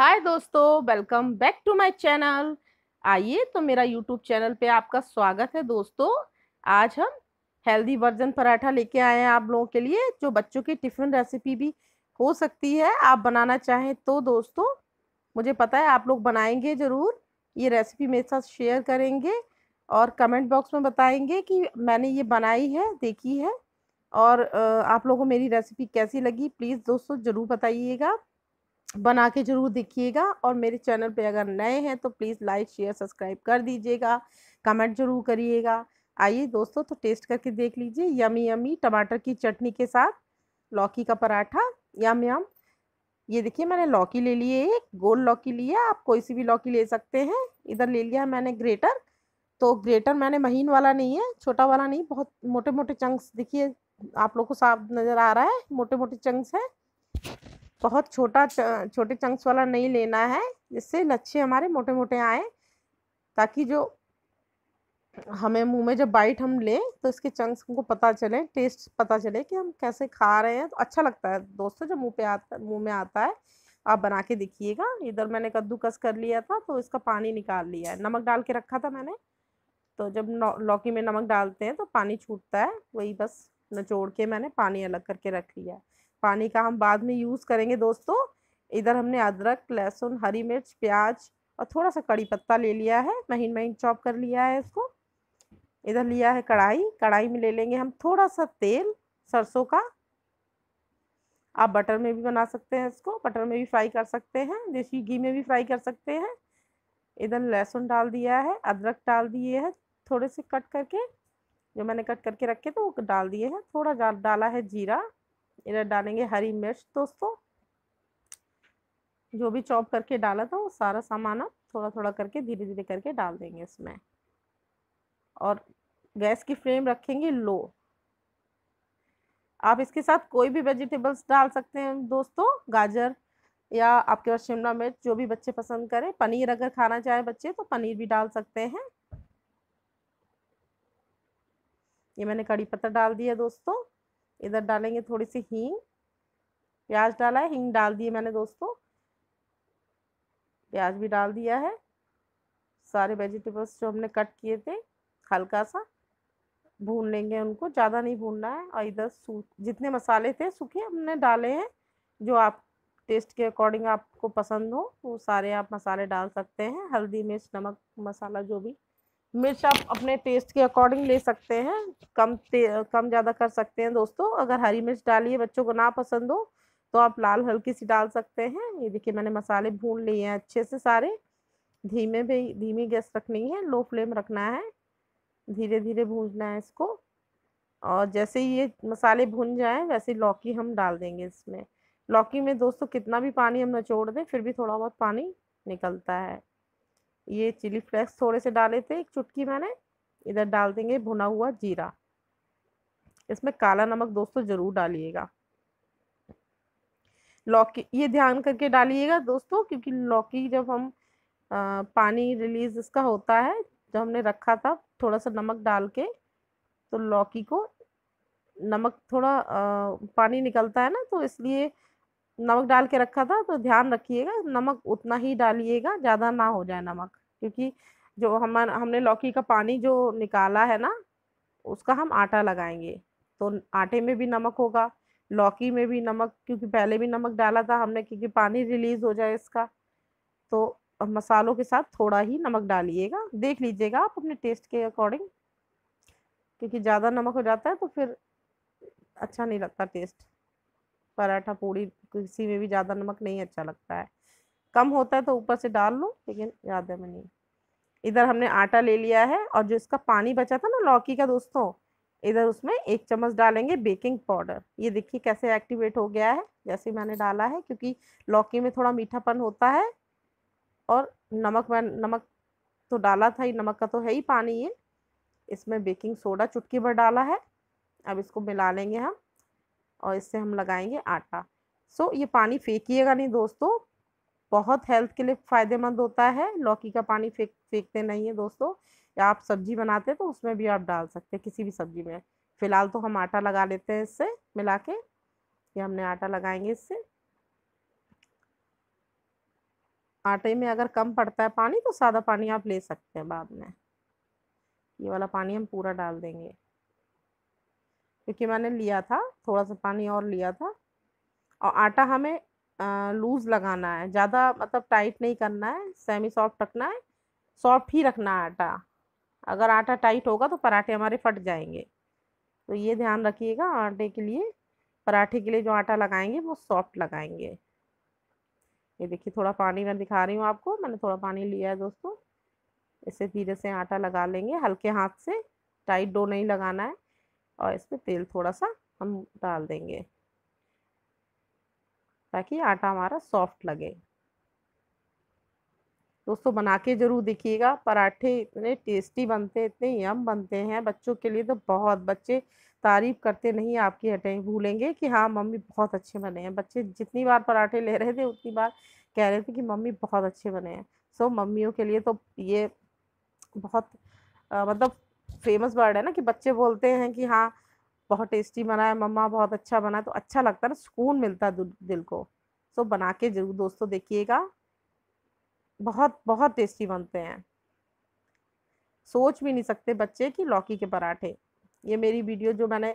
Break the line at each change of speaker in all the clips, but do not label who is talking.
हाय दोस्तों welcome back to my channel आइए तो मेरा यूट्यूब चैनल पे आपका स्वागत है दोस्तों आज हम हेल्दी वर्जन पराठा लेके आए हैं आप लोगों के लिए जो बच्चों की टिफ़िन रेसिपी भी हो सकती है आप बनाना चाहें तो दोस्तों मुझे पता है आप लोग बनाएंगे ज़रूर ये रेसिपी मेरे साथ शेयर करेंगे और कमेंट बॉक्स में बताएंगे कि मैंने ये बनाई है देखी है और आप लोगों को मेरी रेसिपी कैसी लगी प्लीज़ दोस्तों ज़रूर बताइएगा बना के ज़रूर देखिएगा और मेरे चैनल पे अगर नए हैं तो प्लीज़ लाइक शेयर सब्सक्राइब कर दीजिएगा कमेंट ज़रूर करिएगा आइए दोस्तों तो टेस्ट करके देख लीजिए यमी यमी टमाटर की चटनी के साथ लौकी का पराठा यम यम ये देखिए मैंने लौकी ले लिए एक गोल लौकी लिया आप कोई सी भी लौकी ले सकते हैं इधर ले लिया मैंने ग्रेटर तो ग्रेटर मैंने महीन वाला नहीं है छोटा वाला नहीं बहुत मोटे मोटे चंक्स देखिए आप लोग को साफ नज़र आ रहा है मोटे मोटे चंक्स हैं बहुत छोटा छोटे चंक्स वाला नहीं लेना है जिससे लच्छे हमारे मोटे मोटे आए ताकि जो हमें मुंह में जब बाइट हम लें तो इसके चंक्स हमको पता चले टेस्ट पता चले कि हम कैसे खा रहे हैं तो अच्छा लगता है दोस्तों जब मुंह पे आता मुंह में आता है आप बना के देखिएगा इधर मैंने कद्दूकस कर लिया था तो इसका पानी निकाल लिया है नमक डाल के रखा था मैंने तो जब लौकी में नमक डालते हैं तो पानी छूटता है वही बस नचोड़ के मैंने पानी अलग करके रख लिया है पानी का हम बाद में यूज़ करेंगे दोस्तों इधर हमने अदरक लहसुन हरी मिर्च प्याज और थोड़ा सा कड़ी पत्ता ले लिया है महीन महीन चॉप कर लिया है इसको इधर लिया है कढ़ाई कढ़ाई में ले लेंगे हम थोड़ा सा तेल सरसों का आप बटर में भी बना सकते हैं इसको बटर में भी फ्राई कर सकते हैं देसी घी में भी फ्राई कर सकते हैं इधर लहसुन डाल दिया है अदरक डाल दिए हैं थोड़े से कट करके जो मैंने कट करके रखे थे वो डाल दिए हैं थोड़ा डाला है जीरा इधर डालेंगे हरी मिर्च दोस्तों जो भी चॉप करके डाला था वो सारा सामान आप थोड़ा थोड़ा करके धीरे धीरे करके डाल देंगे इसमें और गैस की फ्लेम रखेंगे लो आप इसके साथ कोई भी वेजिटेबल्स डाल सकते हैं दोस्तों गाजर या आपके पास शिमला मिर्च जो भी बच्चे पसंद करें पनीर अगर खाना चाहे बच्चे तो पनीर भी डाल सकते हैं ये मैंने कड़ी पत्ता डाल दिया दोस्तों इधर डालेंगे थोड़ी सी हींग प्याज डाला है हींग डाल दिए मैंने दोस्तों प्याज भी डाल दिया है सारे वेजिटेबल्स जो हमने कट किए थे हल्का सा भून लेंगे उनको ज़्यादा नहीं भूनना है और इधर जितने मसाले थे सूखे हमने डाले हैं जो आप टेस्ट के अकॉर्डिंग आपको पसंद हो वो सारे आप मसाले डाल सकते हैं हल्दी मिर्च नमक मसाला जो भी मिर्च आप अपने टेस्ट के अकॉर्डिंग ले सकते हैं कम कम ज़्यादा कर सकते हैं दोस्तों अगर हरी मिर्च डालिए बच्चों को ना पसंद हो तो आप लाल हल्की सी डाल सकते हैं ये देखिए मैंने मसाले भून लिए हैं अच्छे से सारे धीमे भी धीमी गैस रखनी है लो फ्लेम रखना है धीरे धीरे भूनना है इसको और जैसे ही ये मसाले भून जाएँ वैसे लौकी हम डाल देंगे इसमें लौकी में दोस्तों कितना भी पानी हम छोड़ दें फिर भी थोड़ा बहुत पानी निकलता है ये चिली फ्लेक्स थोड़े से डाले थे एक चुटकी मैंने इधर डाल देंगे भुना हुआ जीरा इसमें काला नमक दोस्तों ज़रूर डालिएगा लौकी ये ध्यान करके डालिएगा दोस्तों क्योंकि लौकी जब हम आ, पानी रिलीज इसका होता है जब हमने रखा था थोड़ा सा नमक डाल के तो लौकी को नमक थोड़ा आ, पानी निकलता है ना तो इसलिए नमक डाल के रखा था तो ध्यान रखिएगा नमक उतना ही डालिएगा ज़्यादा ना हो जाए नमक क्योंकि जो हम हमने लौकी का पानी जो निकाला है ना उसका हम आटा लगाएंगे तो आटे में भी नमक होगा लौकी में भी नमक क्योंकि पहले भी नमक डाला था हमने क्योंकि पानी रिलीज़ हो जाए इसका तो मसालों के साथ थोड़ा ही नमक डालिएगा देख लीजिएगा आप अपने टेस्ट के अकॉर्डिंग क्योंकि ज़्यादा नमक हो जाता है तो फिर अच्छा नहीं लगता टेस्ट पराठा पूड़ी किसी में भी ज़्यादा नमक नहीं अच्छा लगता है कम होता है तो ऊपर से डाल लो लेकिन ज़्यादा में नहीं इधर हमने आटा ले लिया है और जो इसका पानी बचा था ना लौकी का दोस्तों इधर उसमें एक चम्मच डालेंगे बेकिंग पाउडर ये देखिए कैसे एक्टिवेट हो गया है जैसे मैंने डाला है क्योंकि लौकी में थोड़ा मीठापन होता है और नमक मैं नमक तो डाला था ही नमक का तो है ही पानी ये इसमें बेकिंग सोडा चुटकी भर डाला है अब इसको मिला लेंगे हम और इससे हम लगाएंगे आटा सो ये पानी फेंकिएगा नहीं दोस्तों बहुत हेल्थ के लिए फ़ायदेमंद होता है लौकी का पानी फेंक फेंकते नहीं है दोस्तों या आप सब्जी बनाते हैं तो उसमें भी आप डाल सकते हैं किसी भी सब्जी में फ़िलहाल तो हम आटा लगा लेते हैं इससे मिला के ये हमने आटा लगाएंगे इससे आटे में अगर कम पड़ता है पानी तो सादा पानी आप ले सकते हैं बाद में ये वाला पानी हम पूरा डाल देंगे क्योंकि मैंने लिया था थोड़ा सा पानी और लिया था और आटा हमें लूज़ लगाना है ज़्यादा मतलब टाइट नहीं करना है सेमी सॉफ्ट रखना है सॉफ्ट ही रखना है आटा अगर आटा टाइट होगा तो पराठे हमारे फट जाएंगे तो ये ध्यान रखिएगा आटे के लिए पराठे के लिए जो आटा लगाएंगे वो सॉफ्ट लगाएंगे ये देखिए थोड़ा पानी मैं दिखा रही हूँ आपको मैंने थोड़ा पानी लिया है दोस्तों इससे धीरे से आटा लगा लेंगे हल्के हाथ से टाइट डो नहीं लगाना है और इसमें तेल थोड़ा सा हम डाल देंगे ताकि आटा हमारा सॉफ्ट लगे दोस्तों बना के ज़रूर देखिएगा पराठे इतने टेस्टी बनते इतने यम बनते हैं बच्चों के लिए तो बहुत बच्चे तारीफ़ करते नहीं आपकी हटें भूलेंगे कि हाँ मम्मी बहुत अच्छे बने हैं बच्चे जितनी बार पराठे ले रहे थे उतनी बार कह रहे थे कि मम्मी बहुत अच्छे बने हैं सो मम्मियों के लिए तो ये बहुत आ, मतलब फेमस वर्ड है ना कि बच्चे बोलते हैं कि हाँ बहुत टेस्टी बनाया मम्मा बहुत अच्छा बना तो अच्छा लगता है ना सुकून मिलता है दिल को सो बना के ज़रूर दोस्तों देखिएगा बहुत बहुत टेस्टी बनते हैं सोच भी नहीं सकते बच्चे कि लौकी के पराठे ये मेरी वीडियो जो मैंने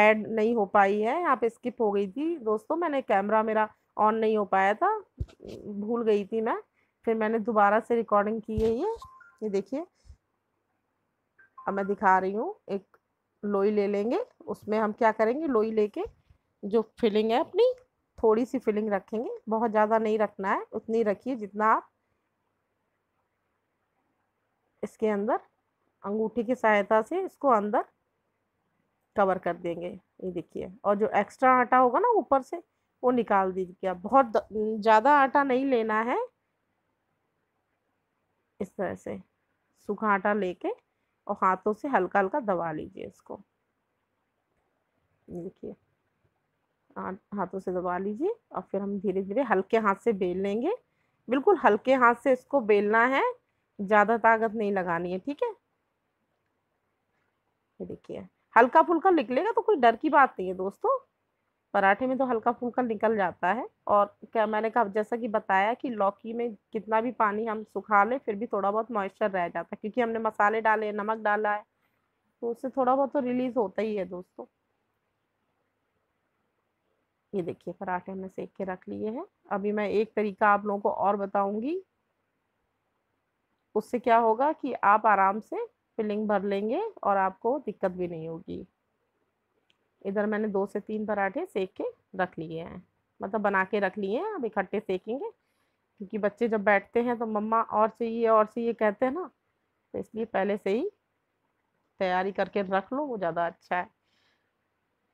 ऐड नहीं हो पाई है यहाँ पे स्किप हो गई थी दोस्तों मैंने कैमरा मेरा ऑन नहीं हो पाया था भूल गई थी मैं फिर मैंने दोबारा से रिकॉर्डिंग की है ये ये देखिए अब मैं दिखा रही हूँ एक लोई ले लेंगे उसमें हम क्या करेंगे लोई लेके जो फिलिंग है अपनी थोड़ी सी फिलिंग रखेंगे बहुत ज़्यादा नहीं रखना है उतनी रखिए जितना आप इसके अंदर अंगूठी की सहायता से इसको अंदर कवर कर देंगे ये देखिए और जो एक्स्ट्रा आटा होगा ना ऊपर से वो निकाल दीजिए आप बहुत ज़्यादा आटा नहीं लेना है इस तरह से सूखा आटा लेके और हाथों से हल्का हल्का दबा लीजिए इसको देखिए हाथों से दबा लीजिए और फिर हम धीरे धीरे हल्के हाथ से बेल लेंगे बिल्कुल हल्के हाथ से इसको बेलना है ज़्यादा ताकत नहीं लगानी है ठीक है देखिए हल्का फुल्का निकलेगा तो कोई डर की बात नहीं है दोस्तों पराठे में तो हल्का फुल्का निकल जाता है और क्या मैंने कहा जैसा कि बताया कि लौकी में कितना भी पानी हम सुखा लें फिर भी थोड़ा बहुत मॉइस्चर रह जाता है क्योंकि हमने मसाले डाले नमक डाला है तो उससे थोड़ा बहुत तो रिलीज़ होता ही है दोस्तों ये देखिए पराठे हमने सेक के रख लिए हैं अभी मैं एक तरीका आप लोगों को और बताऊंगी उससे क्या होगा कि आप आराम से फिलिंग भर लेंगे और आपको दिक्कत भी नहीं होगी इधर मैंने दो से तीन पराठे सेक के रख लिए हैं मतलब बना के रख लिए हैं अब इकट्ठे सेकेंगे क्योंकि बच्चे जब बैठते हैं तो मम्मा और चाहिए और चाहिए कहते हैं ना तो इसलिए पहले से ही तैयारी करके रख लो वो ज़्यादा अच्छा है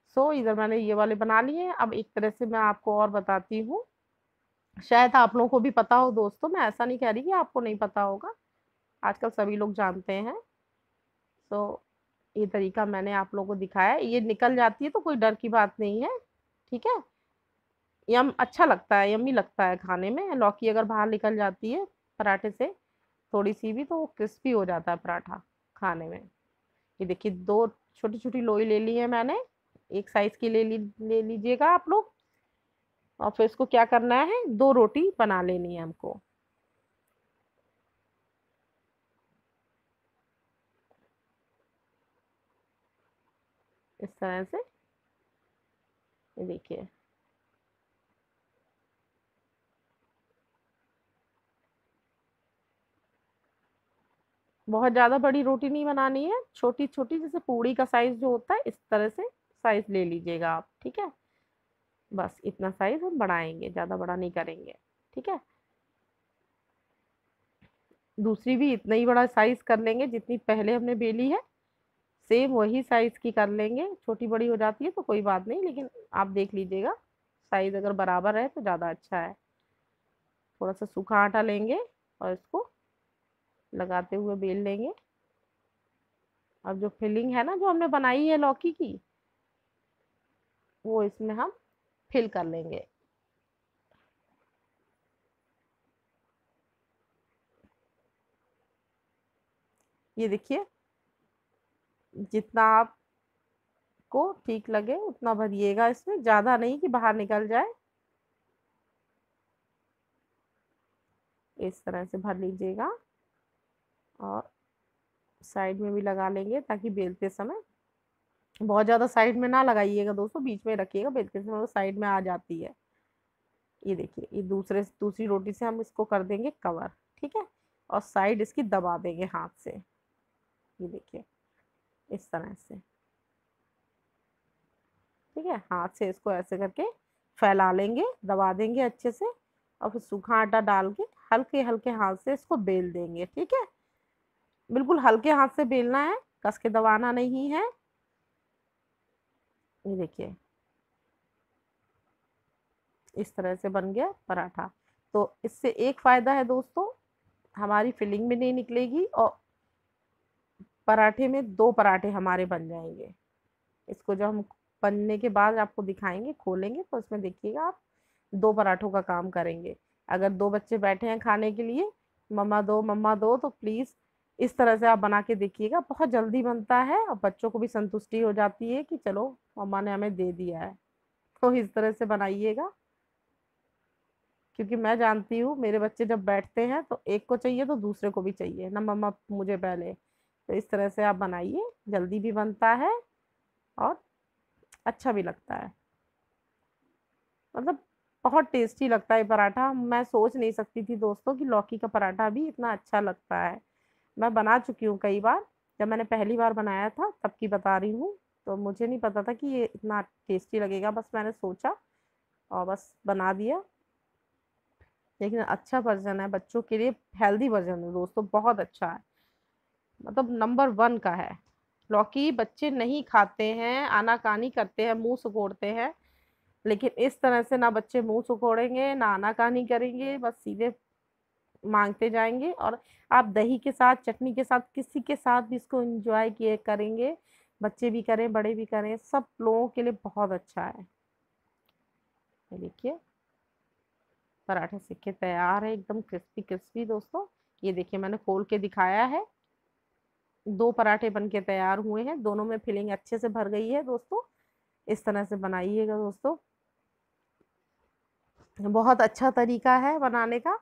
सो so, इधर मैंने ये वाले बना लिए हैं अब एक तरह से मैं आपको और बताती हूँ शायद आप लोगों को भी पता हो दोस्तों मैं ऐसा नहीं कह रही कि आपको नहीं पता होगा आजकल सभी लोग जानते हैं सो so, ये तरीका मैंने आप लोगों को दिखाया ये निकल जाती है तो कोई डर की बात नहीं है ठीक है यम अच्छा लगता है यमी लगता है खाने में लौकी अगर बाहर निकल जाती है पराठे से थोड़ी सी भी तो क्रिस्पी हो जाता है पराठा खाने में ये देखिए दो छोटी छोटी लोई ले ली है मैंने एक साइज़ की ले ली ले लीजिएगा आप लोग और फिर इसको क्या करना है दो रोटी बना लेनी है हमको इस तरह से ये देखिए बहुत ज़्यादा बड़ी रोटी नहीं बनानी है छोटी छोटी जैसे पूड़ी का साइज़ जो होता है इस तरह से साइज़ ले लीजिएगा आप ठीक है बस इतना साइज़ हम बढ़ाएंगे ज़्यादा बड़ा नहीं करेंगे ठीक है दूसरी भी इतना ही बड़ा साइज़ कर लेंगे जितनी पहले हमने बेली है सेम वही साइज़ की कर लेंगे छोटी बड़ी हो जाती है तो कोई बात नहीं लेकिन आप देख लीजिएगा साइज़ अगर बराबर है तो ज़्यादा अच्छा है थोड़ा सा सूखा आटा लेंगे और इसको लगाते हुए बेल लेंगे अब जो फिलिंग है ना जो हमने बनाई है लौकी की वो इसमें हम फिल कर लेंगे ये देखिए जितना आप को ठीक लगे उतना भरिएगा इसमें ज़्यादा नहीं कि बाहर निकल जाए इस तरह से भर लीजिएगा और साइड में भी लगा लेंगे ताकि बेलते समय बहुत ज़्यादा साइड में ना लगाइएगा दोस्तों बीच में रखिएगा बेलते समय वो साइड में आ जाती है ये देखिए ये दूसरे दूसरी रोटी से हम इसको कर देंगे कवर ठीक है और साइड इसकी दबा देंगे हाथ से ये देखिए इस तरह से ठीक है हाथ से इसको ऐसे करके फैला लेंगे दबा देंगे अच्छे से और फिर सूखा आटा डाल के हल्के हल्के हाथ से इसको बेल देंगे ठीक है बिल्कुल हल्के हाथ से बेलना है कस के दबाना नहीं है ये देखिए इस तरह से बन गया पराठा तो इससे एक फ़ायदा है दोस्तों हमारी फिलिंग भी नहीं निकलेगी और पराठे में दो पराठे हमारे बन जाएंगे इसको जब हम बनने के बाद आपको दिखाएंगे खोलेंगे तो उसमें देखिएगा आप दो पराठों का काम करेंगे अगर दो बच्चे बैठे हैं खाने के लिए मम्मा दो मम्मा दो तो प्लीज़ इस तरह से आप बना के देखिएगा बहुत जल्दी बनता है और बच्चों को भी संतुष्टि हो जाती है कि चलो मम्मा ने हमें दे दिया है तो इस तरह से बनाइएगा क्योंकि मैं जानती हूँ मेरे बच्चे जब बैठते हैं तो एक को चाहिए तो दूसरे को भी चाहिए ना मम्मा मुझे पहले तो इस तरह से आप बनाइए जल्दी भी बनता है और अच्छा भी लगता है मतलब बहुत टेस्टी लगता है पराठा मैं सोच नहीं सकती थी दोस्तों कि लौकी का पराठा भी इतना अच्छा लगता है मैं बना चुकी हूँ कई बार जब मैंने पहली बार बनाया था तब की बता रही हूँ तो मुझे नहीं पता था कि ये इतना टेस्टी लगेगा बस मैंने सोचा और बस बना दिया लेकिन अच्छा वर्जन है बच्चों के लिए हेल्दी वर्जन है दोस्तों बहुत अच्छा है मतलब नंबर वन का है लौकी बच्चे नहीं खाते हैं आनाकानी करते हैं मुंह सुखोड़ते हैं लेकिन इस तरह से ना बच्चे मुंह सुखोड़ेंगे ना आनाकानी करेंगे बस सीधे मांगते जाएंगे और आप दही के साथ चटनी के साथ किसी के साथ भी इसको इंजॉय किए करेंगे बच्चे भी करें बड़े भी करें सब लोगों के लिए बहुत अच्छा है देखिए पराठे सिक्के तैयार है एकदम क्रिस्पी क्रिस्पी दोस्तों ये देखिए मैंने खोल के दिखाया है दो पराठे बन के तैयार हुए हैं दोनों में फिलिंग अच्छे से भर गई है दोस्तों इस तरह से बनाइएगा दोस्तों बहुत अच्छा तरीका है बनाने का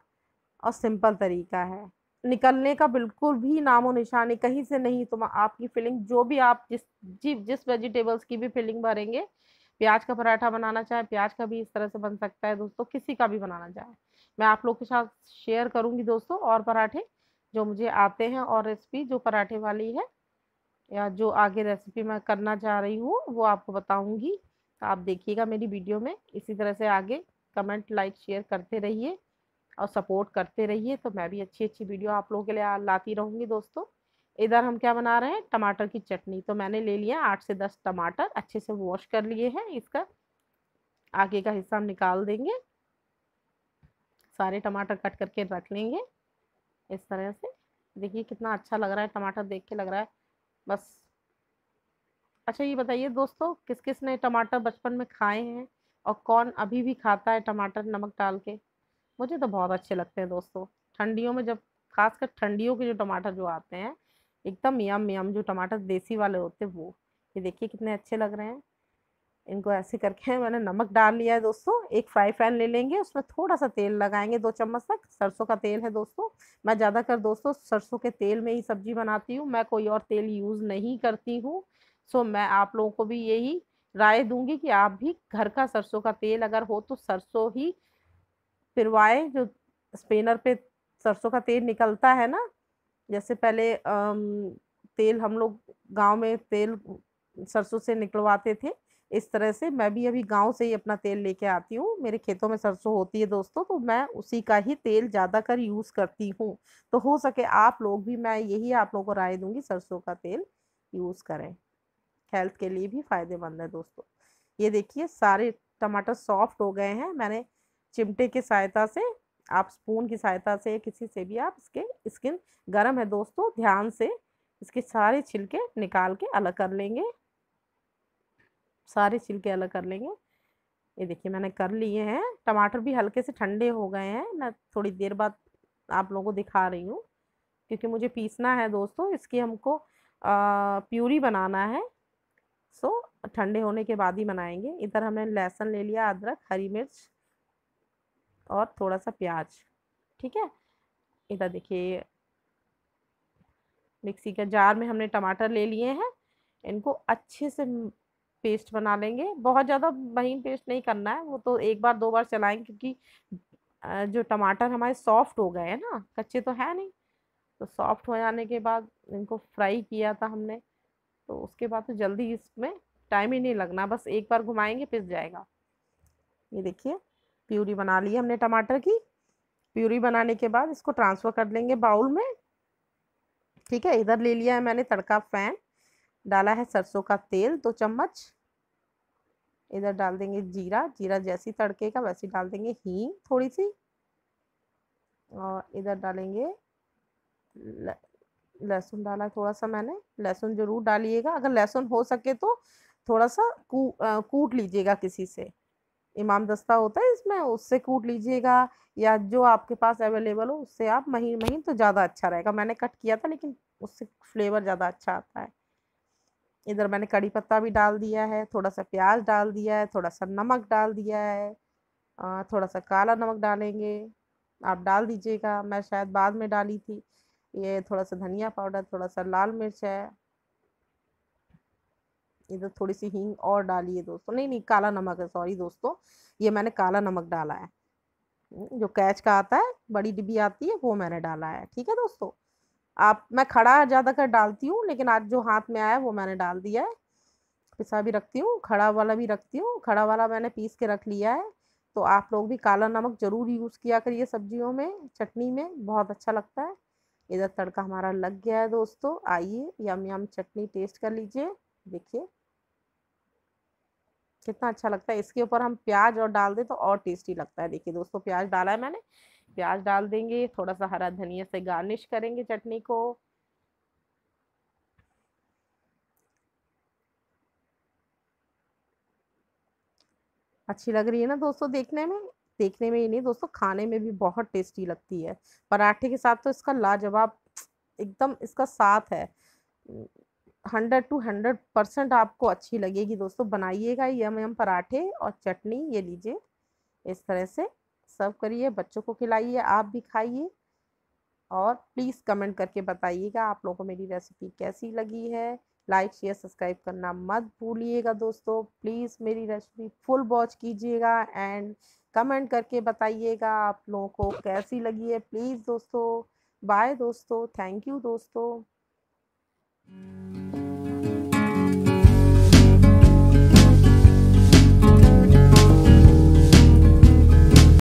और सिंपल तरीका है निकलने का बिल्कुल भी नामो निशानी कहीं से नहीं तुम आपकी फिलिंग जो भी आप जिस जी जिस वेजिटेबल्स की भी फिलिंग भरेंगे प्याज का पराठा बनाना चाहे प्याज का भी इस तरह से बन सकता है दोस्तों किसी का भी बनाना चाहे मैं आप लोग के साथ शेयर करूंगी दोस्तों और पराठे जो मुझे आते हैं और रेसिपी जो पराठे वाली है या जो आगे रेसिपी मैं करना चाह रही हूँ वो आपको बताऊँगी तो आप देखिएगा मेरी वीडियो में इसी तरह से आगे कमेंट लाइक शेयर करते रहिए और सपोर्ट करते रहिए तो मैं भी अच्छी अच्छी वीडियो आप लोगों के लिए लाती रहूँगी दोस्तों इधर हम क्या बना रहे हैं टमाटर की चटनी तो मैंने ले लिया आठ से दस टमाटर अच्छे से वॉश कर लिए हैं इसका आगे का हिस्सा हम निकाल देंगे सारे टमाटर कट करके रख लेंगे इस तरह से देखिए कितना अच्छा लग रहा है टमाटर देख के लग रहा है बस अच्छा ये बताइए दोस्तों किस किस ने टमाटर बचपन में खाए हैं और कौन अभी भी खाता है टमाटर नमक डाल के मुझे तो बहुत अच्छे लगते हैं दोस्तों ठंडियों में जब खासकर ठंडियों के जो टमाटर जो आते हैं एकदम यम यम जो टमाटर देसी वाले होते हैं वो ये देखिए कितने अच्छे लग रहे हैं इनको ऐसे करके मैंने नमक डाल लिया है दोस्तों एक फ्राई पैन ले लेंगे उसमें थोड़ा सा तेल लगाएंगे दो चम्मच तक सरसों का तेल है दोस्तों मैं ज़्यादातर दोस्तों सरसों के तेल में ही सब्जी बनाती हूँ मैं कोई और तेल यूज़ नहीं करती हूँ सो मैं आप लोगों को भी यही राय दूंगी कि आप भी घर का सरसों का तेल अगर हो तो सरसों ही पिरवाएँ जो स्पेनर पर सरसों का तेल निकलता है ना जैसे पहले तेल हम लोग गाँव में तेल सरसों से निकलवाते थे इस तरह से मैं भी अभी गांव से ही अपना तेल लेके आती हूँ मेरे खेतों में सरसों होती है दोस्तों तो मैं उसी का ही तेल ज़्यादा कर यूज़ करती हूँ तो हो सके आप लोग भी मैं यही आप लोगों को राय दूँगी सरसों का तेल यूज़ करें हेल्थ के लिए भी फ़ायदेमंद है दोस्तों ये देखिए सारे टमाटर सॉफ्ट हो गए हैं मैंने चिमटे की सहायता से आप स्पून की सहायता से किसी से भी आप इसके स्किन गर्म है दोस्तों ध्यान से इसके सारे छिलके निकाल के अलग कर लेंगे सारे छिलके अलग कर लेंगे ये देखिए मैंने कर लिए हैं टमाटर भी हल्के से ठंडे हो गए हैं मैं थोड़ी देर बाद आप लोगों को दिखा रही हूँ क्योंकि मुझे पीसना है दोस्तों इसकी हमको प्यूरी बनाना है सो ठंडे होने के बाद ही बनाएंगे इधर हमने लहसुन ले लिया अदरक हरी मिर्च और थोड़ा सा प्याज ठीक है इधर देखिए मिक्सी के जार में हमने टमाटर ले लिए हैं इनको अच्छे से पेस्ट बना लेंगे बहुत ज़्यादा महीन पेस्ट नहीं करना है वो तो एक बार दो बार चलाएं क्योंकि जो टमाटर हमारे सॉफ्ट हो गए हैं ना कच्चे तो है नहीं तो सॉफ्ट हो जाने के बाद इनको फ्राई किया था हमने तो उसके बाद तो जल्दी इसमें टाइम ही नहीं लगना बस एक बार घुमाएंगे पिस जाएगा ये देखिए प्यूरी बना ली हमने टमाटर की प्यूरी बनाने के बाद इसको ट्रांसफ़र कर लेंगे बाउल में ठीक है इधर ले लिया है मैंने तड़का फैन डाला है सरसों का तेल दो चम्मच इधर डाल देंगे जीरा जीरा जैसी तड़के का वैसी डाल देंगे हींग थोड़ी सी और इधर डालेंगे लहसुन डाला थोड़ा सा मैंने लहसुन जरूर डालिएगा अगर लहसुन हो सके तो थोड़ा सा कू आ, कूट लीजिएगा किसी से इमाम दस्ता होता है इसमें उससे कूट लीजिएगा या जो आपके पास अवेलेबल हो उससे आप महीन महीन तो ज़्यादा अच्छा रहेगा मैंने कट किया था लेकिन उससे फ्लेवर ज़्यादा अच्छा आता है इधर मैंने कड़ी पत्ता भी डाल दिया है थोड़ा सा प्याज डाल दिया है थोड़ा सा नमक डाल दिया है थोड़ा सा काला नमक डालेंगे आप डाल दीजिएगा मैं शायद बाद में डाली थी ये थोड़ा सा धनिया पाउडर थोड़ा सा लाल मिर्च है इधर थोड़ी सी हींग और डालिए दोस्तों नहीं नहीं काला नमक है सॉरी दोस्तों ये मैंने काला नमक डाला है हम्म, जो कैच का आता है बड़ी डिब्बी आती है वो मैंने डाला है ठीक है दोस्तों आप मैं खड़ा ज़्यादातर डालती हूँ लेकिन आज जो हाथ में आया वो मैंने डाल दिया है पिसा भी रखती हूँ खड़ा वाला भी रखती हूँ खड़ा वाला मैंने पीस के रख लिया है तो आप लोग भी काला नमक ज़रूर यूज़ किया करिए सब्जियों में चटनी में बहुत अच्छा लगता है इधर तड़का हमारा लग गया है दोस्तों आइए यम यम चटनी टेस्ट कर लीजिए देखिए कितना अच्छा लगता है इसके ऊपर हम प्याज और डाल दें तो और टेस्टी लगता है देखिए दोस्तों प्याज डाला है मैंने प्याज डाल देंगे थोड़ा सा हरा धनिया से गार्निश करेंगे चटनी को अच्छी लग रही है ना दोस्तों देखने में देखने में ही नहीं दोस्तों खाने में भी बहुत टेस्टी लगती है पराठे के साथ तो इसका लाजवाब एकदम इसका साथ है हंड्रेड टू हंड्रेड परसेंट आपको अच्छी लगेगी दोस्तों बनाइएगा यम यम पराठे और चटनी ये लीजिए इस तरह से सर्व करिए बच्चों को खिलाइए आप भी खाइए और प्लीज़ कमेंट करके बताइएगा आप लोगों को मेरी रेसिपी कैसी लगी है लाइक शेयर सब्सक्राइब करना मत भूलिएगा दोस्तों प्लीज़ मेरी रेसिपी फुल वॉच कीजिएगा एंड कमेंट करके बताइएगा आप लोगों को कैसी लगी है प्लीज़ दोस्तों बाय दोस्तों थैंक यू दोस्तों